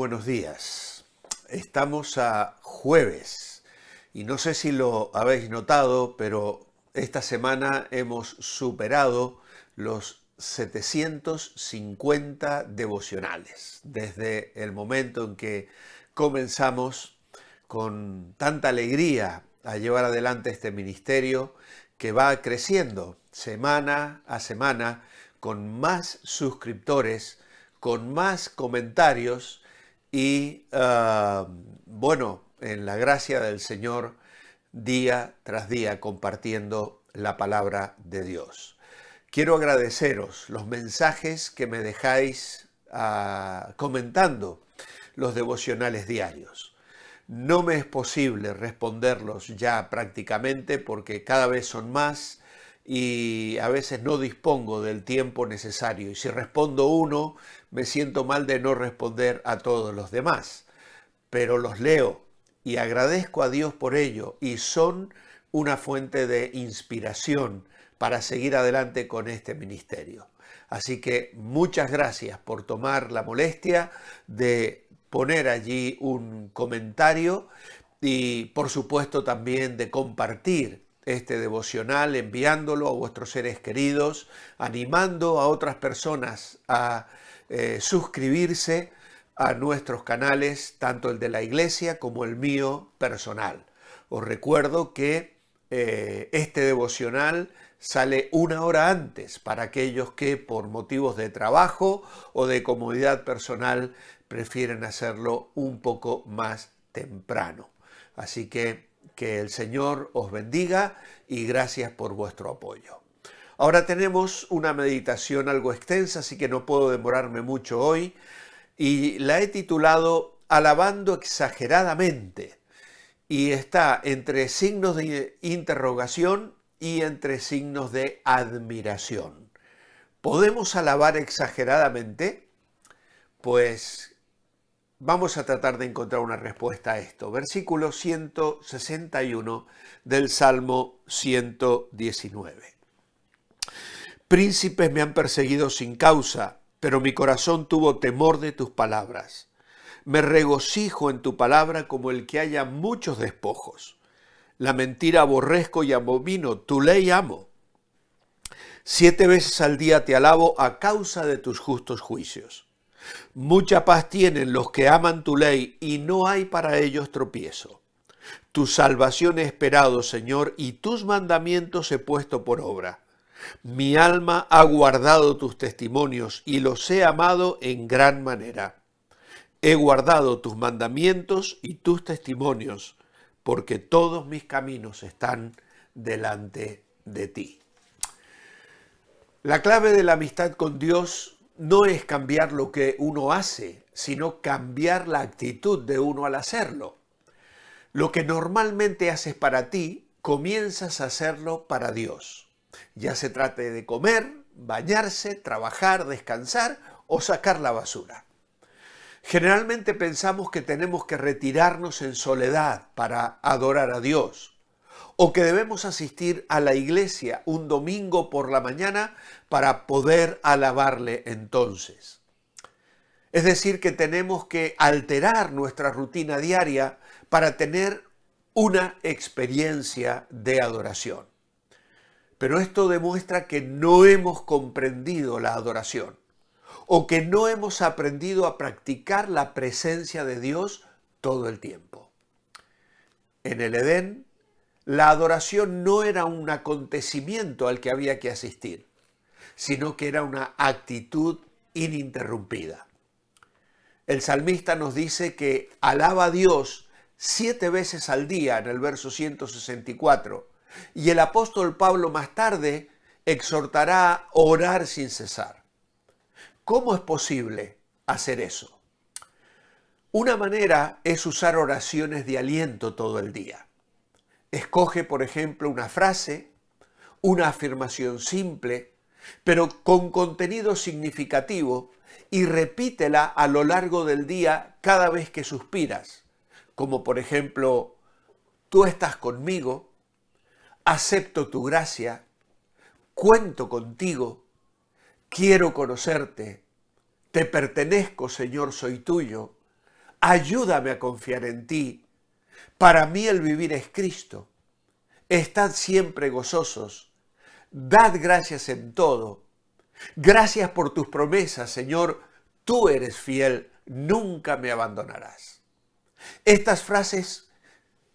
buenos días. Estamos a jueves y no sé si lo habéis notado, pero esta semana hemos superado los 750 devocionales. Desde el momento en que comenzamos con tanta alegría a llevar adelante este ministerio que va creciendo semana a semana con más suscriptores, con más comentarios y ah, bueno, en la gracia del Señor, día tras día compartiendo la palabra de Dios. Quiero agradeceros los mensajes que me dejáis ah, comentando los devocionales diarios. No me es posible responderlos ya prácticamente porque cada vez son más y a veces no dispongo del tiempo necesario. Y si respondo uno, me siento mal de no responder a todos los demás. Pero los leo y agradezco a Dios por ello y son una fuente de inspiración para seguir adelante con este ministerio. Así que muchas gracias por tomar la molestia de poner allí un comentario y por supuesto también de compartir este devocional, enviándolo a vuestros seres queridos, animando a otras personas a eh, suscribirse a nuestros canales, tanto el de la iglesia como el mío personal. Os recuerdo que eh, este devocional sale una hora antes para aquellos que por motivos de trabajo o de comodidad personal prefieren hacerlo un poco más temprano. Así que que el Señor os bendiga y gracias por vuestro apoyo. Ahora tenemos una meditación algo extensa, así que no puedo demorarme mucho hoy, y la he titulado Alabando exageradamente, y está entre signos de interrogación y entre signos de admiración. ¿Podemos alabar exageradamente? Pues Vamos a tratar de encontrar una respuesta a esto. Versículo 161 del Salmo 119. Príncipes me han perseguido sin causa, pero mi corazón tuvo temor de tus palabras. Me regocijo en tu palabra como el que haya muchos despojos. La mentira aborrezco y abomino, tu ley amo. Siete veces al día te alabo a causa de tus justos juicios Mucha paz tienen los que aman tu ley y no hay para ellos tropiezo. Tu salvación he esperado, Señor, y tus mandamientos he puesto por obra. Mi alma ha guardado tus testimonios y los he amado en gran manera. He guardado tus mandamientos y tus testimonios, porque todos mis caminos están delante de ti. La clave de la amistad con Dios no es cambiar lo que uno hace, sino cambiar la actitud de uno al hacerlo. Lo que normalmente haces para ti, comienzas a hacerlo para Dios. Ya se trate de comer, bañarse, trabajar, descansar o sacar la basura. Generalmente pensamos que tenemos que retirarnos en soledad para adorar a Dios o que debemos asistir a la iglesia un domingo por la mañana para poder alabarle entonces. Es decir, que tenemos que alterar nuestra rutina diaria para tener una experiencia de adoración. Pero esto demuestra que no hemos comprendido la adoración o que no hemos aprendido a practicar la presencia de Dios todo el tiempo. En el Edén la adoración no era un acontecimiento al que había que asistir, sino que era una actitud ininterrumpida. El salmista nos dice que alaba a Dios siete veces al día en el verso 164 y el apóstol Pablo más tarde exhortará a orar sin cesar. ¿Cómo es posible hacer eso? Una manera es usar oraciones de aliento todo el día. Escoge, por ejemplo, una frase, una afirmación simple, pero con contenido significativo y repítela a lo largo del día cada vez que suspiras, como por ejemplo, tú estás conmigo, acepto tu gracia, cuento contigo, quiero conocerte, te pertenezco Señor, soy tuyo, ayúdame a confiar en ti, para mí el vivir es Cristo. Estad siempre gozosos. Dad gracias en todo. Gracias por tus promesas, Señor. Tú eres fiel, nunca me abandonarás. Estas frases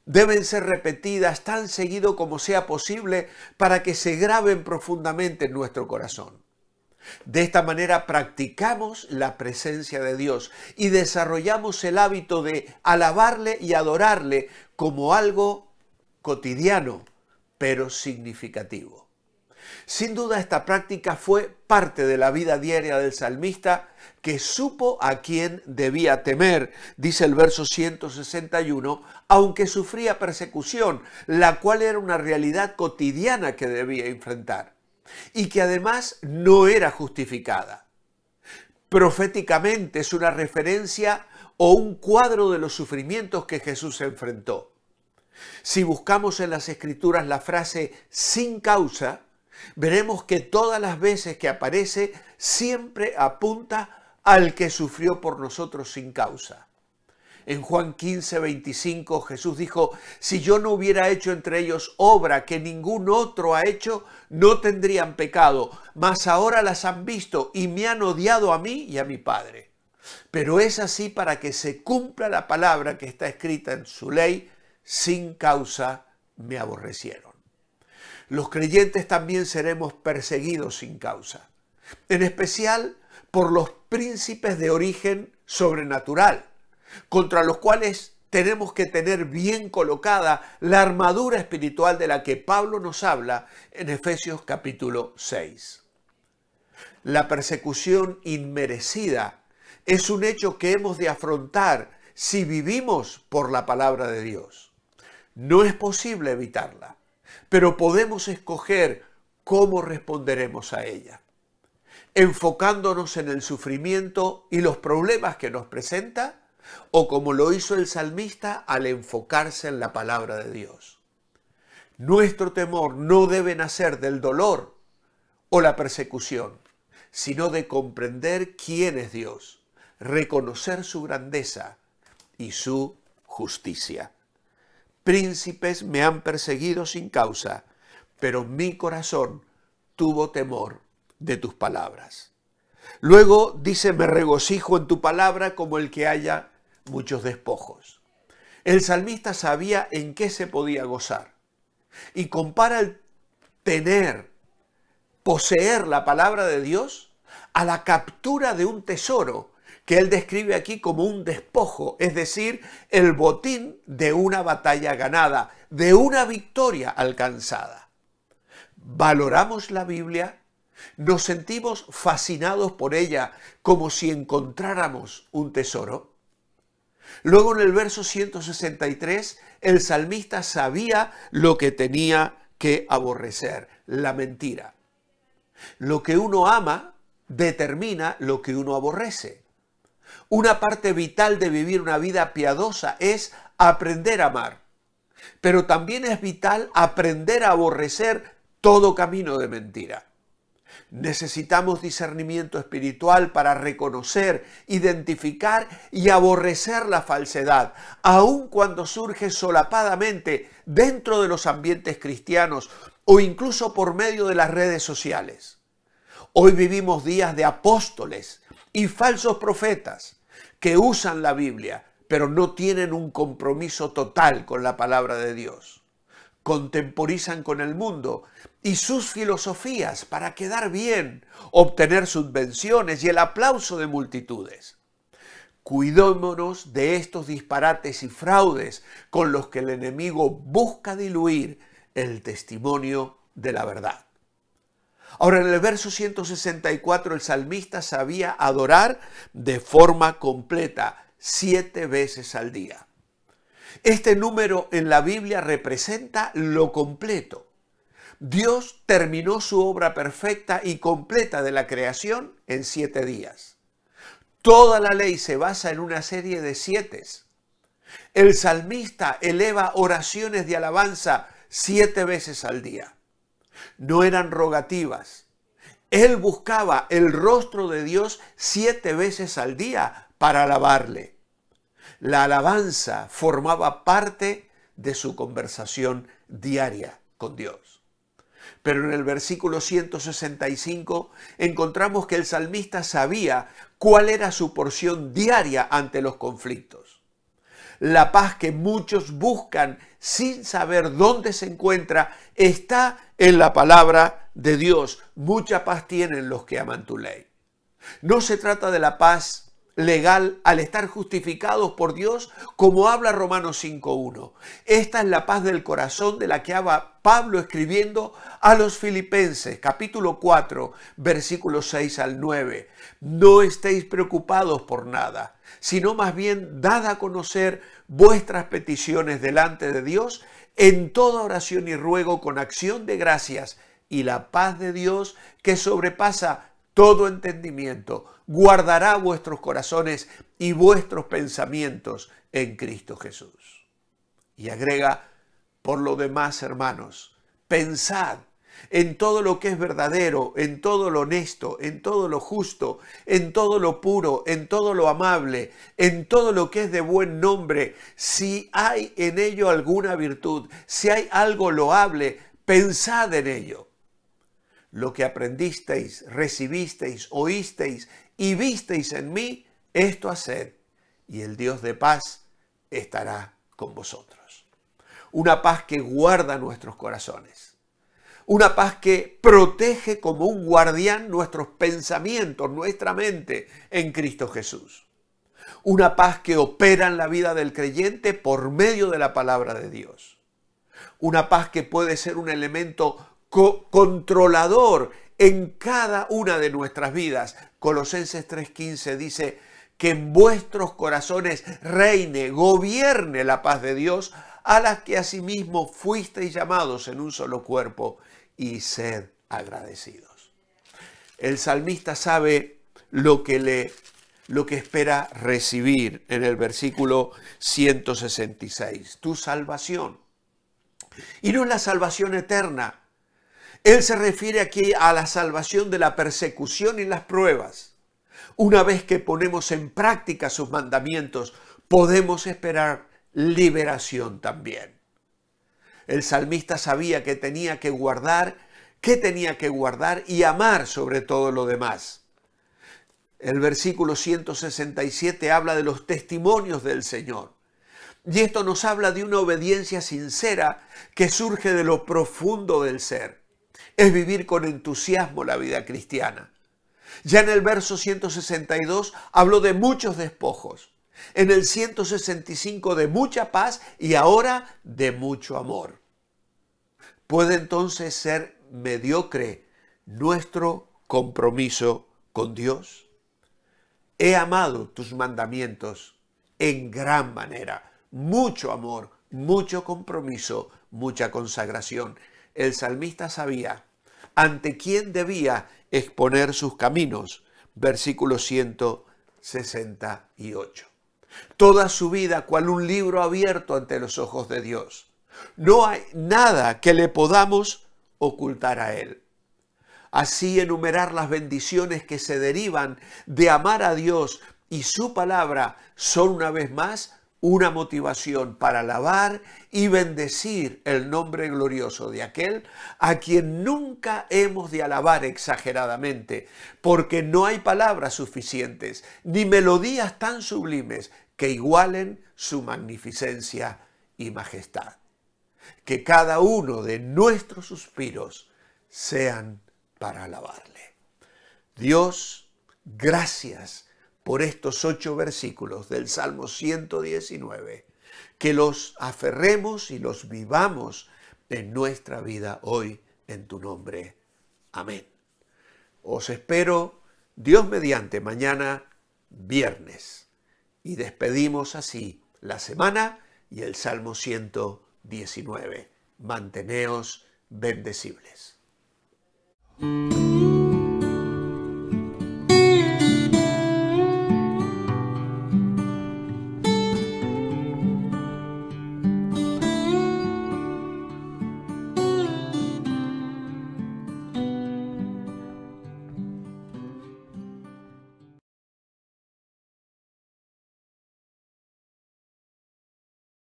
deben ser repetidas tan seguido como sea posible para que se graben profundamente en nuestro corazón. De esta manera practicamos la presencia de Dios y desarrollamos el hábito de alabarle y adorarle como algo cotidiano, pero significativo. Sin duda esta práctica fue parte de la vida diaria del salmista que supo a quién debía temer, dice el verso 161, aunque sufría persecución, la cual era una realidad cotidiana que debía enfrentar y que además no era justificada. Proféticamente es una referencia o un cuadro de los sufrimientos que Jesús enfrentó. Si buscamos en las escrituras la frase sin causa, veremos que todas las veces que aparece siempre apunta al que sufrió por nosotros sin causa. En Juan 15, 25 Jesús dijo, si yo no hubiera hecho entre ellos obra que ningún otro ha hecho, no tendrían pecado, mas ahora las han visto y me han odiado a mí y a mi Padre. Pero es así para que se cumpla la palabra que está escrita en su ley, sin causa me aborrecieron. Los creyentes también seremos perseguidos sin causa, en especial por los príncipes de origen sobrenatural contra los cuales tenemos que tener bien colocada la armadura espiritual de la que Pablo nos habla en Efesios capítulo 6. La persecución inmerecida es un hecho que hemos de afrontar si vivimos por la palabra de Dios. No es posible evitarla, pero podemos escoger cómo responderemos a ella, enfocándonos en el sufrimiento y los problemas que nos presenta o como lo hizo el salmista al enfocarse en la palabra de Dios. Nuestro temor no debe nacer del dolor o la persecución, sino de comprender quién es Dios, reconocer su grandeza y su justicia. Príncipes me han perseguido sin causa, pero mi corazón tuvo temor de tus palabras. Luego dice, me regocijo en tu palabra como el que haya muchos despojos. El salmista sabía en qué se podía gozar y compara el tener, poseer la palabra de Dios a la captura de un tesoro que él describe aquí como un despojo, es decir, el botín de una batalla ganada, de una victoria alcanzada. Valoramos la Biblia, nos sentimos fascinados por ella como si encontráramos un tesoro. Luego en el verso 163, el salmista sabía lo que tenía que aborrecer, la mentira. Lo que uno ama determina lo que uno aborrece. Una parte vital de vivir una vida piadosa es aprender a amar, pero también es vital aprender a aborrecer todo camino de mentira. Necesitamos discernimiento espiritual para reconocer, identificar y aborrecer la falsedad, aun cuando surge solapadamente dentro de los ambientes cristianos o incluso por medio de las redes sociales. Hoy vivimos días de apóstoles y falsos profetas que usan la Biblia, pero no tienen un compromiso total con la palabra de Dios. Contemporizan con el mundo y sus filosofías para quedar bien, obtener subvenciones y el aplauso de multitudes. Cuidémonos de estos disparates y fraudes con los que el enemigo busca diluir el testimonio de la verdad. Ahora, en el verso 164 el salmista sabía adorar de forma completa siete veces al día. Este número en la Biblia representa lo completo. Dios terminó su obra perfecta y completa de la creación en siete días. Toda la ley se basa en una serie de siete. El salmista eleva oraciones de alabanza siete veces al día. No eran rogativas. Él buscaba el rostro de Dios siete veces al día para alabarle. La alabanza formaba parte de su conversación diaria con Dios. Pero en el versículo 165 encontramos que el salmista sabía cuál era su porción diaria ante los conflictos. La paz que muchos buscan sin saber dónde se encuentra está en la palabra de Dios. Mucha paz tienen los que aman tu ley. No se trata de la paz legal al estar justificados por Dios, como habla Romanos 5.1. Esta es la paz del corazón de la que habla Pablo escribiendo a los filipenses, capítulo 4, versículos 6 al 9. No estéis preocupados por nada, sino más bien dad a conocer vuestras peticiones delante de Dios en toda oración y ruego con acción de gracias, y la paz de Dios que sobrepasa todo entendimiento, guardará vuestros corazones y vuestros pensamientos en Cristo Jesús. Y agrega, por lo demás, hermanos, pensad en todo lo que es verdadero, en todo lo honesto, en todo lo justo, en todo lo puro, en todo lo amable, en todo lo que es de buen nombre, si hay en ello alguna virtud, si hay algo loable, pensad en ello lo que aprendisteis, recibisteis, oísteis y visteis en mí, esto haced, y el Dios de paz estará con vosotros. Una paz que guarda nuestros corazones. Una paz que protege como un guardián nuestros pensamientos, nuestra mente en Cristo Jesús. Una paz que opera en la vida del creyente por medio de la palabra de Dios. Una paz que puede ser un elemento controlador en cada una de nuestras vidas. Colosenses 3:15 dice, que en vuestros corazones reine, gobierne la paz de Dios, a las que asimismo fuisteis llamados en un solo cuerpo, y sed agradecidos. El salmista sabe lo que le lo que espera recibir en el versículo 166, tu salvación. Y no es la salvación eterna, él se refiere aquí a la salvación de la persecución y las pruebas. Una vez que ponemos en práctica sus mandamientos, podemos esperar liberación también. El salmista sabía que tenía que guardar, que tenía que guardar y amar sobre todo lo demás. El versículo 167 habla de los testimonios del Señor. Y esto nos habla de una obediencia sincera que surge de lo profundo del ser es vivir con entusiasmo la vida cristiana. Ya en el verso 162 habló de muchos despojos, en el 165 de mucha paz y ahora de mucho amor. Puede entonces ser mediocre nuestro compromiso con Dios. He amado tus mandamientos en gran manera, mucho amor, mucho compromiso, mucha consagración. El salmista sabía ante quién debía exponer sus caminos. Versículo 168. Toda su vida cual un libro abierto ante los ojos de Dios. No hay nada que le podamos ocultar a Él. Así enumerar las bendiciones que se derivan de amar a Dios y su palabra son una vez más una motivación para alabar y bendecir el nombre glorioso de aquel a quien nunca hemos de alabar exageradamente, porque no hay palabras suficientes ni melodías tan sublimes que igualen su magnificencia y majestad. Que cada uno de nuestros suspiros sean para alabarle. Dios, gracias por estos ocho versículos del Salmo 119, que los aferremos y los vivamos en nuestra vida hoy en tu nombre. Amén. Os espero, Dios mediante, mañana viernes. Y despedimos así la semana y el Salmo 119. Manteneos bendecibles.